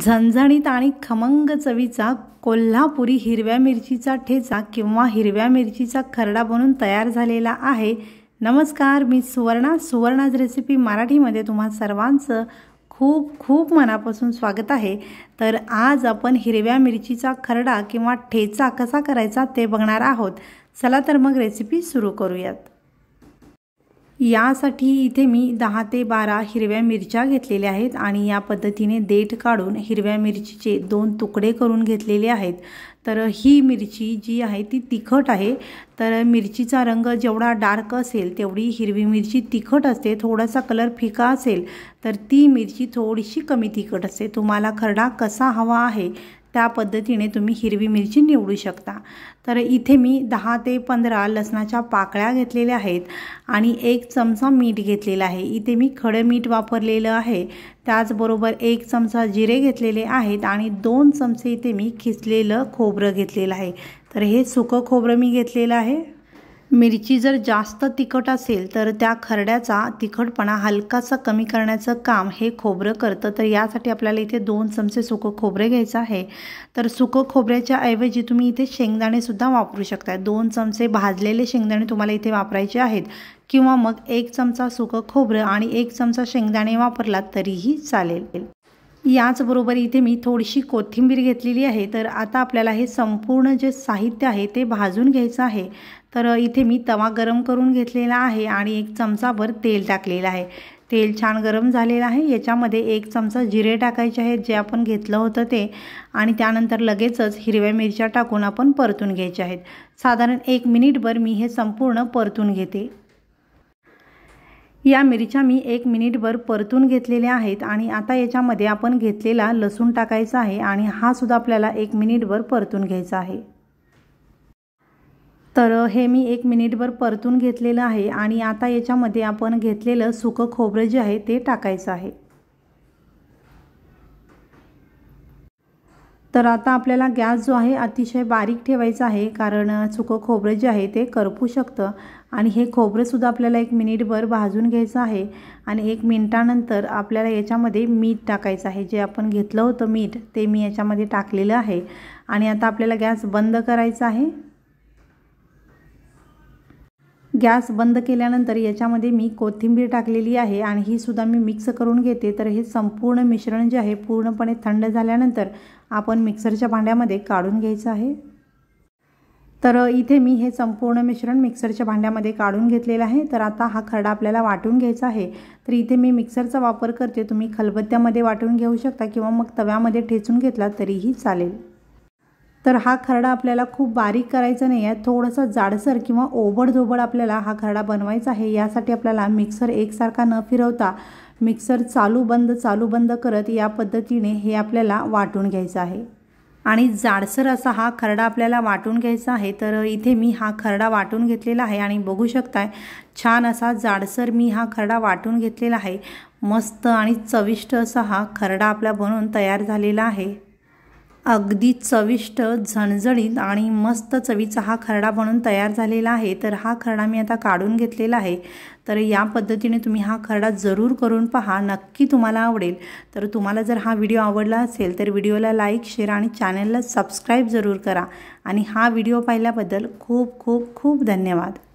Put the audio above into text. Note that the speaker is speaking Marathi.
झणझणीत आणि खमंग चवीचा कोल्हापुरी हिरव्या मिरचीचा ठेचा किंवा हिरव्या मिरचीचा खरडा बनून तयार झालेला आहे नमस्कार मी सुवर्णा सुवर्णाज रेसिपी मराठीमध्ये तुम्हा सर्वांचं खूप खूप मनापासून स्वागत आहे तर आज आपण हिरव्या मिरचीचा खरडा किंवा ठेचा कसा करायचा ते बघणार आहोत चला तर मग रेसिपी सुरू करूयात यासाठी इथे मी दहा ते बारा हिरव्या मिरच्या घेतलेल्या आहेत आणि या पद्धतीने देठ काढून हिरव्या मिरचीचे दोन तुकडे करून घेतलेले आहेत तर ही मिरची जी आहे ती तिखट आहे तर मिरचीचा रंग जेवढा डार्क असेल तेवढी हिरवी मिरची तिखट असते थोडासा कलर फिका असेल तर ती मिरची थोडीशी कमी तिखट असते तुम्हाला खरडा कसा हवा आहे त्या पद्धतीने तुम्ही हिरवी मिरची निवडू शकता तर इथे मी दहा ते पंधरा लसणाच्या पाकळ्या घेतलेल्या आहेत आणि एक चमचा मीठ घेतलेला आहे इथे मी खडं मीठ वापरलेलं आहे त्याचबरोबर एक चमचा जिरे घेतलेले आहेत आणि दोन चमचे इथे मी खिचलेलं खोबरं घेतलेलं आहे तर हे सुकं खोबरं मी घेतलेलं आहे मिरची जर जास्त तिखट असेल तर त्या खरड्याचा तिखटपणा हलकासा कमी करण्याचं काम हे खोबरं करतं तर यासाठी आपल्याला इथे दोन चमचे सुकं खोबरे घ्यायचं आहे तर सुकं खोबऱ्याच्या ऐवजी तुम्ही इथे शेंगदाणेसुद्धा वापरू शकता दोन चमचे भाजलेले शेंगदाणे तुम्हाला इथे वापरायचे आहेत किंवा मग एक चमचा सुकं खोबरं आणि एक चमचा शेंगदाणे वापरलात तरीही चालेल याचबरोबर इथे मी थोडीशी कोथिंबीर घेतलेली आहे तर आता आपल्याला हे संपूर्ण जे साहित्य आहे ते भाजून घ्यायचं आहे तर इथे मी तवा गरम करून घेतलेला आहे आणि एक चमचाभर तेल टाकलेलं आहे तेल छान गरम झालेलं आहे याच्यामध्ये एक चमचा जिरे टाकायचे आहेत जे आपण घेतलं होतं ते आणि त्यानंतर लगेचच हिरव्या मिरच्या टाकून आपण परतून घ्यायच्या आहेत साधारण एक मिनिटभर मी हे संपूर्ण परतून घेते या मिरच्या मी एक मिनिटभर परतून घेतलेल्या आहेत आणि आता याच्यामध्ये आपण घेतलेला लसूण टाकायचा आहे आणि हा सुद्धा आपल्याला एक मिनिटभर परतून घ्यायचा आहे तर हे मी एक मिनिटभर परतून घेतलेलं आहे आणि आता याच्यामध्ये आपण घेतलेलं सुकं खोबरं जे आहे ते टाकायचं आहे तर आता आपल्याला गॅस जो आहे अतिशय बारीक ठेवायचा आहे कारण चुकं खोबरं जे आहे ते करपू शकतं आणि हे खोबरंसुद्धा आपल्याला एक मिनिटभर भाजून घ्यायचं आहे आणि एक मिनटानंतर आपल्याला याच्यामध्ये मीठ टाकायचं आहे जे आपण घेतलं होतं मीठ ते मी याच्यामध्ये टाकलेलं आहे आणि आता आपल्याला गॅस बंद करायचा आहे गॅस बंद केल्यानंतर याच्यामध्ये मी कोथिंबीर टाकलेली आहे आणि ही सुद्धा मी मिक्स करून घेते तर हे संपूर्ण मिश्रण जे आहे पूर्णपणे थंड झाल्यानंतर आपण मिक्सरच्या भांड्यामध्ये काढून घ्यायचं आहे तर इथे मी हे संपूर्ण मिश्रण मिक्सरच्या भांड्यामध्ये काढून घेतलेलं आहे तर आता हा खरडा आपल्याला वाटून घ्यायचा आहे तर इथे मी मिक्सरचा वापर करते तुम्ही खलबत्त्यामध्ये वाटून घेऊ शकता किंवा मग तव्यामध्ये ठेचून घेतला तरीही चालेल तर हा खरडा आपल्याला खूप बारीक करायचा नाही आहे थोडंसं जाडसर किंवा ओबडधोबड आपल्याला हा खरडा बनवायचा आहे यासाठी आपल्याला मिक्सर एकसारखा न फिरवता मिक्सर चालू बंद चालू बंद करत या पद्धतीने हे आपल्याला वाटून घ्यायचं आहे आणि जाडसर असा हा खरडा आपल्याला वाटून घ्यायचा आहे तर इथे मी हा खरडा वाटून घेतलेला आहे आणि बघू शकताय छान असा जाडसर मी हा खरडा वाटून घेतलेला आहे मस्त आणि चविष्ट असा हा खरडा आपला बनवून तयार झालेला आहे अगदी चविष्ट झणझणीत आणि मस्त चवीचा हा खरडा बनून तयार झालेला आहे तर हा खरडा मी आता काढून घेतलेला आहे तर या पद्धतीने तुम्ही हा खरडा जरूर करून पहा नक्की तुम्हाला आवडेल तर तुम्हाला जर हा व्हिडिओ आवडला असेल तर व्हिडिओला लाईक शेअर आणि चॅनलला सबस्क्राईब जरूर करा आणि हा व्हिडिओ पाहिल्याबद्दल खूप खूप खूप धन्यवाद